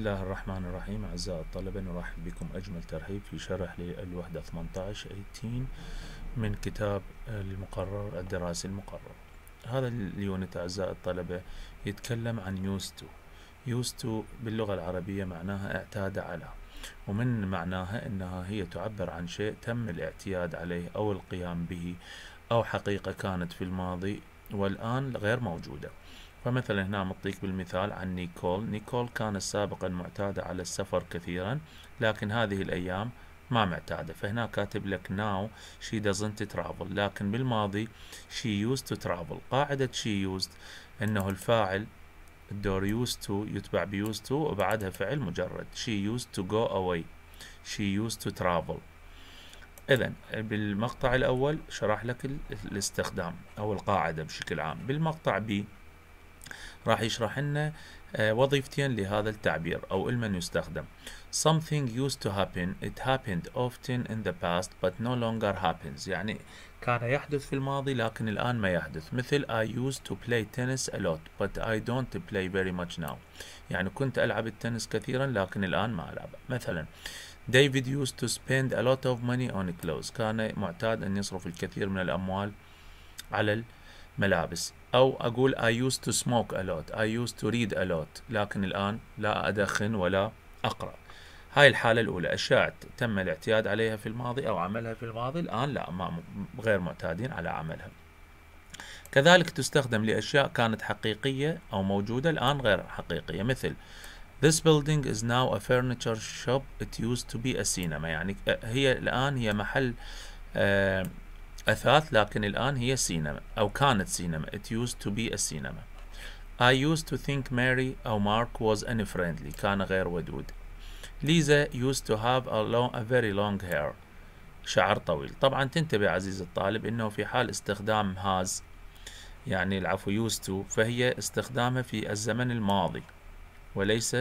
بسم الله الرحمن الرحيم أعزائي الطلبة نرحب بكم أجمل ترحيب في شرح للوحدة 18 18 من كتاب المقرر الدراسي المقرر هذا اليونت أعزائي الطلبة يتكلم عن يوستو يوستو باللغة العربية معناها اعتاد على ومن معناها أنها هي تعبر عن شيء تم الاعتياد عليه أو القيام به أو حقيقة كانت في الماضي والآن غير موجودة فمثلا هنا مطيك بالمثال عن نيكول نيكول كانت سابقا معتادة على السفر كثيرا لكن هذه الأيام ما معتادة فهنا كاتب لك now she doesn't travel لكن بالماضي she used to travel قاعدة she used أنه الفاعل الدور used to يتبع ب used to وبعدها فعل مجرد she used to go away she used to travel إذا بالمقطع الأول شرح لك الاستخدام أو القاعدة بشكل عام بالمقطع بي راح يشرح لنا آه، وظيفتين لهذا التعبير أو المن يستخدم something used to happen it happened often in the past but no longer happens يعني كان يحدث في الماضي لكن الآن ما يحدث مثل I used to play tennis a lot but I don't play very much now يعني كنت ألعب التنس كثيرا لكن الآن ما ألعب مثلا David used to spend a lot of money on clothes كان معتاد أن يصرف الكثير من الأموال على ملابس أو أقول I used to smoke a lot I used to read a lot لكن الآن لا أدخن ولا أقرأ هاي الحالة الأولى أشياء تم الاعتياد عليها في الماضي أو عملها في الماضي الآن لا ما غير معتادين على عملها كذلك تستخدم لأشياء كانت حقيقية أو موجودة الآن غير حقيقية مثل This building is now a furniture shop it used to be a cinema يعني هي الآن هي محل آه أثاث لكن الآن هي سينما أو كانت سينما it used to be a cinema I used to think Mary أو Mark was unfriendly كان غير ودود Lisa used to have a, long, a very long hair شعر طويل طبعا تنتبه عزيزي الطالب انه في حال استخدام هاز يعني العفو used to فهي استخدامها في الزمن الماضي وليس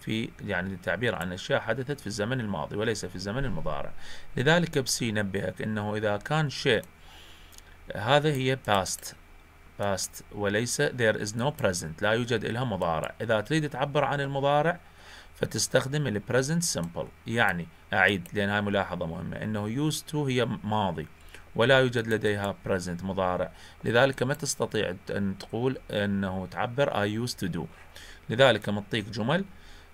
في يعني التعبير عن اشياء حدثت في الزمن الماضي وليس في الزمن المضارع لذلك بسي نبهك انه اذا كان شيء هذا هي past past وليس there is no present لا يوجد إلها مضارع إذا تريد تعبر عن المضارع فتستخدم ال present simple يعني أعيد لأن هاي ملاحظة مهمة أنه used to هي ماضي ولا يوجد لديها present مضارع لذلك ما تستطيع أن تقول أنه تعبر I used to do لذلك مطيق جمل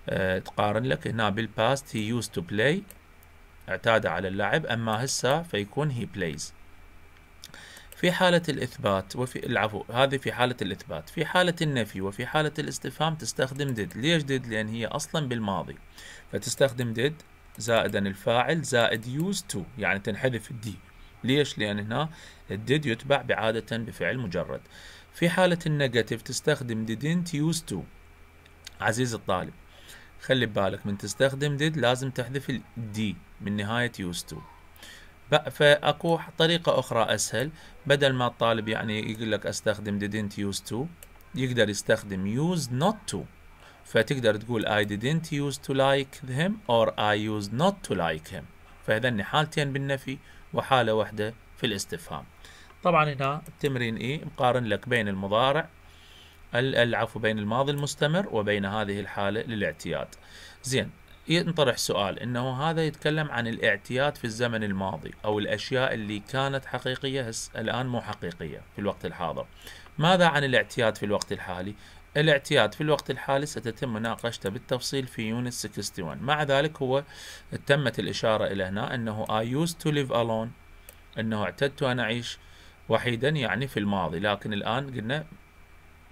آه، تقارن لك هنا بالباست he used to play اعتاد على اللعب أما هسه فيكون he plays في حالة الإثبات وفي العفو هذه في حالة الإثبات في حالة النفي وفي حالة الاستفهام تستخدم did ليش did لأن هي أصلا بالماضي فتستخدم did زائدا الفاعل زائد used to يعني تنحذف الدي ليش لأن هنا الديد يتبع بعادة بفعل مجرد في حالة النيجاتيف تستخدم didn't used to عزيز الطالب خلي بالك من تستخدم did لازم تحذف الدي من نهاية used to فاكو طريقة أخرى أسهل بدل ما الطالب يعني يقول لك أستخدم didn't use to يقدر يستخدم use not to فتقدر تقول I didn't use to like him or I used not to like him فهذن حالتين بالنفي وحالة واحدة في الاستفهام طبعا هنا التمرين إي مقارن لك بين المضارع العفو بين الماضي المستمر وبين هذه الحالة للاعتياد زين ينطرح سؤال انه هذا يتكلم عن الاعتياد في الزمن الماضي او الاشياء اللي كانت حقيقيه هس الان مو حقيقيه في الوقت الحاضر. ماذا عن الاعتياد في الوقت الحالي؟ الاعتياد في الوقت الحالي ستتم مناقشته بالتفصيل في يونت 61 مع ذلك هو تمت الإشارة إلى هنا أنه I used to live alone أنه اعتدت أن أعيش وحيدا يعني في الماضي لكن الآن قلنا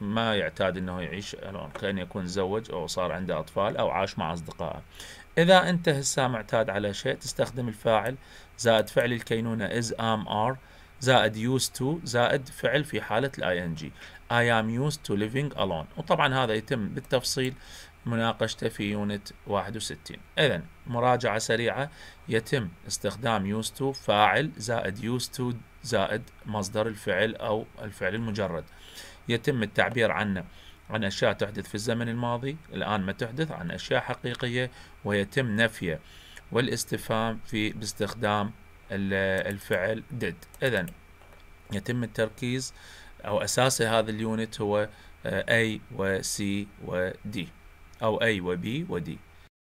ما يعتاد أنه يعيش كأن يكون تزوج أو صار عنده أطفال أو عاش مع أصدقائه إذا أنت هسه معتاد على شيء تستخدم الفاعل زائد فعل الكينونة is am are زائد used to زائد فعل في حالة ان ing I am used to living alone وطبعا هذا يتم بالتفصيل مناقشته في يونت 61 إذا مراجعة سريعة يتم استخدام used to فاعل زائد used to زائد مصدر الفعل أو الفعل المجرد يتم التعبير عنه عن أشياء تحدث في الزمن الماضي الآن ما تحدث عن أشياء حقيقية ويتم نفيه والاستفهام في باستخدام الفعل did إذا يتم التركيز أو أساس هذا اليونت هو آه، A و C و D أو A و B و D